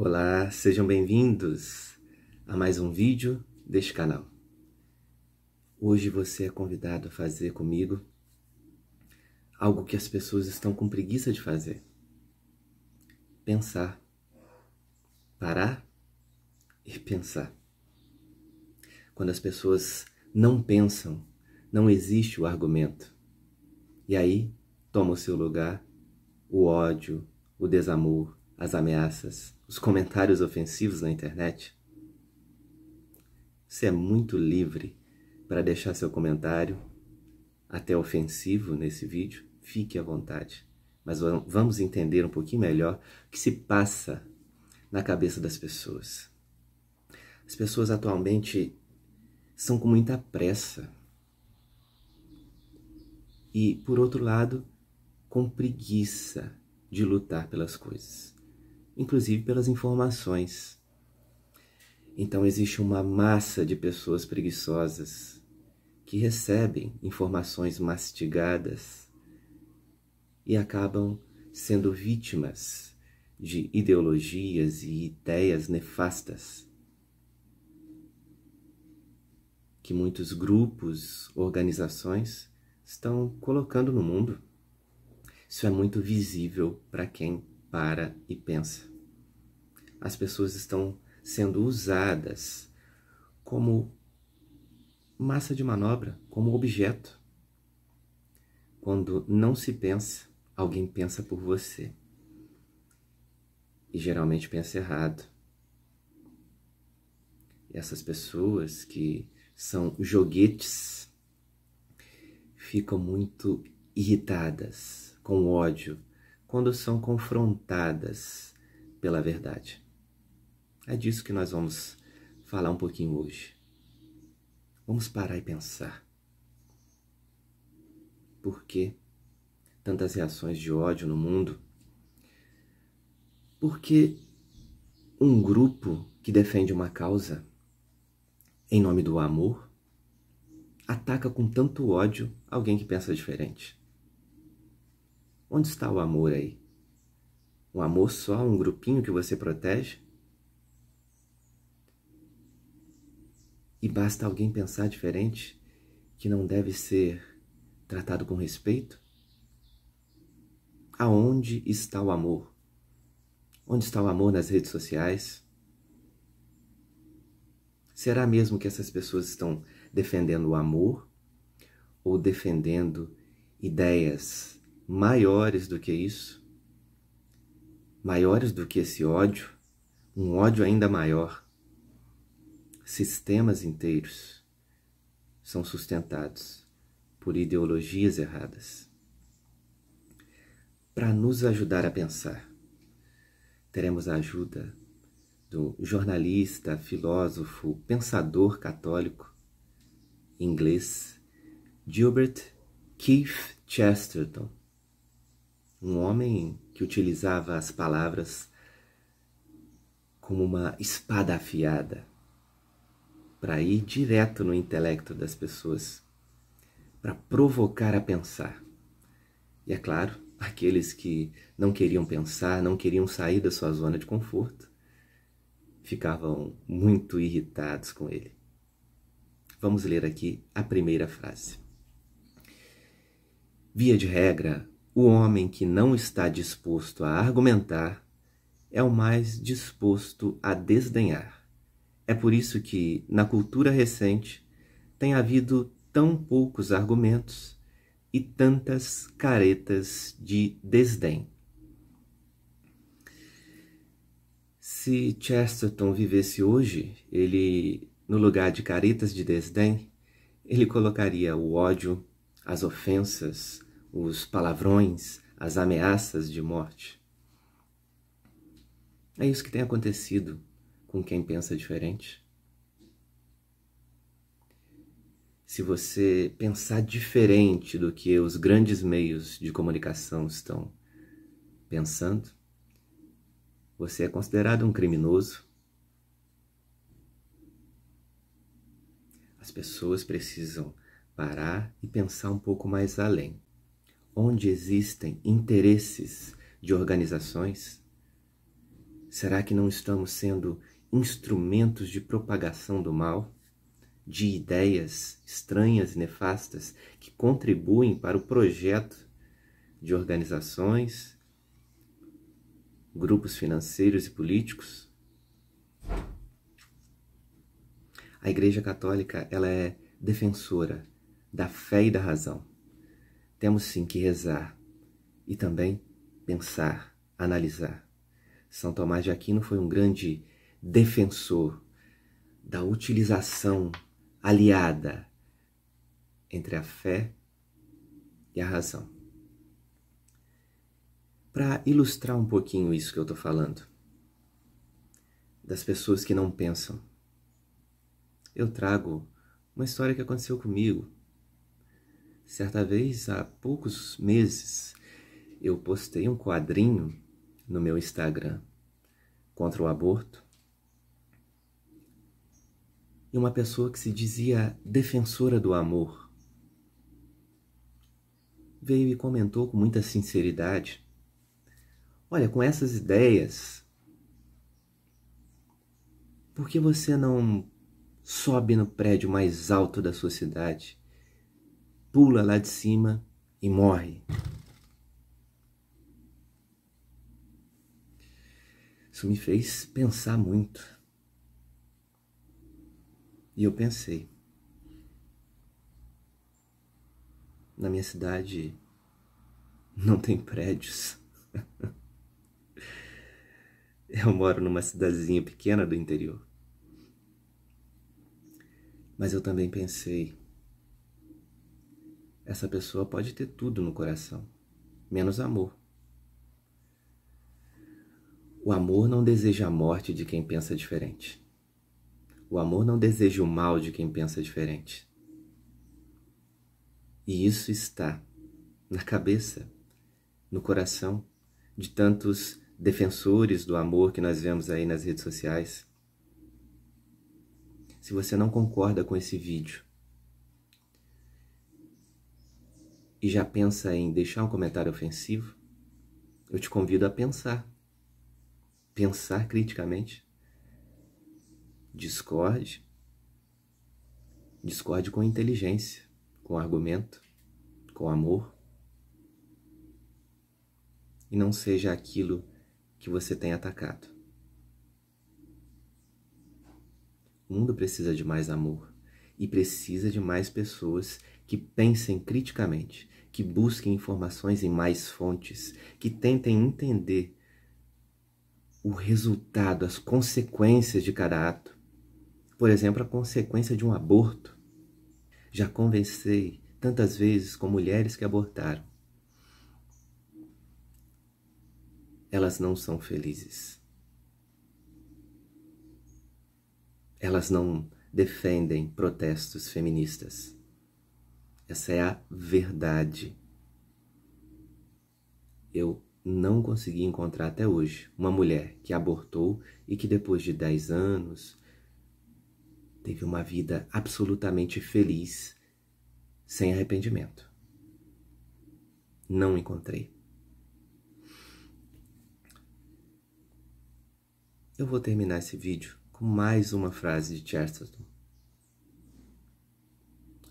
Olá, sejam bem-vindos a mais um vídeo deste canal. Hoje você é convidado a fazer comigo algo que as pessoas estão com preguiça de fazer. Pensar. Parar e pensar. Quando as pessoas não pensam, não existe o argumento. E aí toma o seu lugar o ódio, o desamor, as ameaças os comentários ofensivos na internet. Você é muito livre para deixar seu comentário, até ofensivo nesse vídeo. Fique à vontade. Mas vamos entender um pouquinho melhor o que se passa na cabeça das pessoas. As pessoas atualmente são com muita pressa. E, por outro lado, com preguiça de lutar pelas coisas inclusive pelas informações. Então existe uma massa de pessoas preguiçosas que recebem informações mastigadas e acabam sendo vítimas de ideologias e ideias nefastas que muitos grupos, organizações estão colocando no mundo. Isso é muito visível para quem para e pensa as pessoas estão sendo usadas como massa de manobra, como objeto. Quando não se pensa, alguém pensa por você. E geralmente pensa errado. E essas pessoas que são joguetes ficam muito irritadas, com ódio, quando são confrontadas pela verdade. É disso que nós vamos falar um pouquinho hoje. Vamos parar e pensar. Por que tantas reações de ódio no mundo? Por que um grupo que defende uma causa em nome do amor ataca com tanto ódio alguém que pensa diferente? Onde está o amor aí? O amor só a um grupinho que você protege? E basta alguém pensar diferente que não deve ser tratado com respeito? Aonde está o amor? Onde está o amor nas redes sociais? Será mesmo que essas pessoas estão defendendo o amor ou defendendo ideias maiores do que isso? Maiores do que esse ódio? Um ódio ainda maior sistemas inteiros são sustentados por ideologias erradas. Para nos ajudar a pensar, teremos a ajuda do jornalista, filósofo, pensador católico inglês Gilbert Keith Chesterton, um homem que utilizava as palavras como uma espada afiada para ir direto no intelecto das pessoas, para provocar a pensar. E é claro, aqueles que não queriam pensar, não queriam sair da sua zona de conforto, ficavam muito irritados com ele. Vamos ler aqui a primeira frase. Via de regra, o homem que não está disposto a argumentar é o mais disposto a desdenhar é por isso que, na cultura recente, tem havido tão poucos argumentos e tantas caretas de desdém. Se Chesterton vivesse hoje, ele, no lugar de caretas de desdém, ele colocaria o ódio, as ofensas, os palavrões, as ameaças de morte. É isso que tem acontecido com quem pensa diferente? Se você pensar diferente do que os grandes meios de comunicação estão pensando, você é considerado um criminoso. As pessoas precisam parar e pensar um pouco mais além. Onde existem interesses de organizações, será que não estamos sendo instrumentos de propagação do mal, de ideias estranhas e nefastas que contribuem para o projeto de organizações, grupos financeiros e políticos. A Igreja Católica ela é defensora da fé e da razão. Temos sim que rezar e também pensar, analisar. São Tomás de Aquino foi um grande defensor da utilização aliada entre a fé e a razão. Para ilustrar um pouquinho isso que eu estou falando, das pessoas que não pensam, eu trago uma história que aconteceu comigo. Certa vez, há poucos meses, eu postei um quadrinho no meu Instagram contra o aborto e uma pessoa que se dizia defensora do amor. Veio e comentou com muita sinceridade: Olha, com essas ideias, por que você não sobe no prédio mais alto da sua cidade, pula lá de cima e morre? Isso me fez pensar muito. E eu pensei. Na minha cidade não tem prédios. eu moro numa cidadezinha pequena do interior. Mas eu também pensei. Essa pessoa pode ter tudo no coração, menos amor. O amor não deseja a morte de quem pensa diferente. O amor não deseja o mal de quem pensa diferente. E isso está na cabeça, no coração de tantos defensores do amor que nós vemos aí nas redes sociais. Se você não concorda com esse vídeo e já pensa em deixar um comentário ofensivo, eu te convido a pensar. Pensar criticamente discorde, discorde com inteligência, com argumento, com amor. E não seja aquilo que você tem atacado. O mundo precisa de mais amor e precisa de mais pessoas que pensem criticamente, que busquem informações em mais fontes, que tentem entender o resultado, as consequências de cada ato. Por exemplo, a consequência de um aborto. Já conversei tantas vezes com mulheres que abortaram. Elas não são felizes. Elas não defendem protestos feministas. Essa é a verdade. Eu não consegui encontrar até hoje uma mulher que abortou e que depois de 10 anos, teve uma vida absolutamente feliz, sem arrependimento. Não encontrei. Eu vou terminar esse vídeo com mais uma frase de Chesterton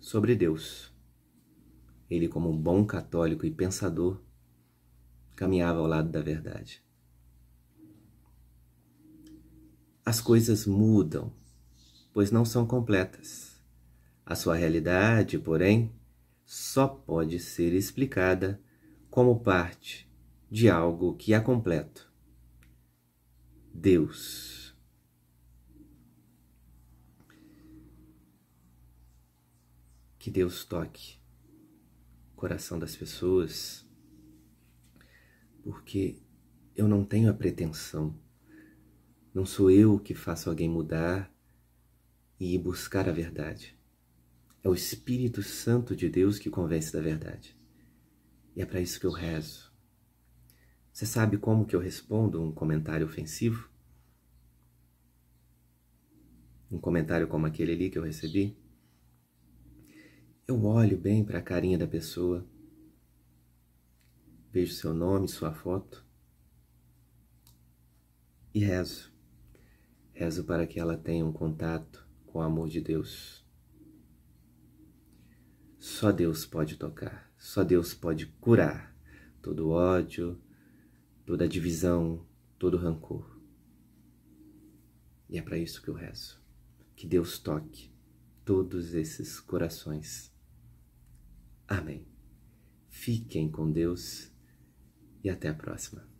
sobre Deus. Ele, como um bom católico e pensador, caminhava ao lado da verdade. As coisas mudam pois não são completas. A sua realidade, porém, só pode ser explicada como parte de algo que é completo. Deus. Que Deus toque o coração das pessoas, porque eu não tenho a pretensão, não sou eu que faço alguém mudar, e ir buscar a verdade. É o Espírito Santo de Deus que convence da verdade. E é para isso que eu rezo. Você sabe como que eu respondo um comentário ofensivo? Um comentário como aquele ali que eu recebi? Eu olho bem para a carinha da pessoa, vejo seu nome, sua foto e rezo. Rezo para que ela tenha um contato com o amor de Deus. Só Deus pode tocar, só Deus pode curar todo ódio, toda divisão, todo rancor. E é para isso que eu rezo. Que Deus toque todos esses corações. Amém. Fiquem com Deus e até a próxima.